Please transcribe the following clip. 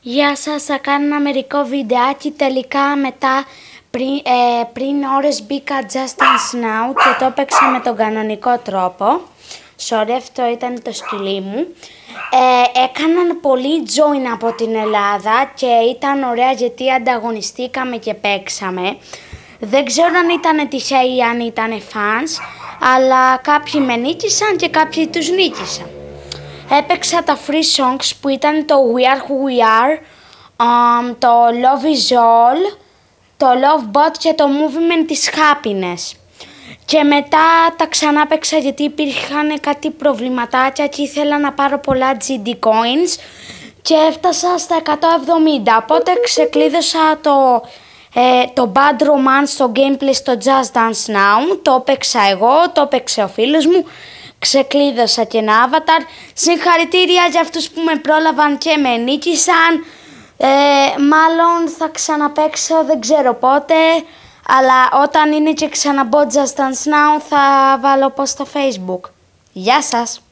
Γεια σας, θα κάνω ένα μερικό βιντεάκι τελικά μετά πριν, ε, πριν ώρες μπήκα Just και το έπαιξα με τον κανονικό τρόπο. Sorry, αυτό ήταν το σκυλί μου. Ε, έκαναν πολύ join από την Ελλάδα και ήταν ωραία γιατί ανταγωνιστήκαμε και παίξαμε. Δεν ξέρω αν ήταν τυχαίοι ή αν ήταν fans, αλλά κάποιοι με νίκησαν και κάποιοι τους νίκησαν έπαιξα τα free songs που ήταν το We Are Who We Are, um, το Love Is All, το Love Bot και το Movement της Happiness. Και μετά τα ξανά παίξα γιατί υπήρχαν κάτι προβληματάκια και ήθελα να πάρω πολλά GD coins και έφτασα στα 170. Οπότε ξεκλείδωσα το, ε, το Bad Romance, το gameplay στο Just Dance Now. Το έπαιξα εγώ, το έπαιξε ο φίλος μου Ξεκλείδωσα και ένα avatar. Συγχαρητήρια για αυτούς που με πρόλαβαν και με νίκησαν. Ε, μάλλον θα ξαναπαίξω, δεν ξέρω πότε. Αλλά όταν είναι και ξαναμπότζα στα Now θα βάλω post στο facebook. Γεια σας!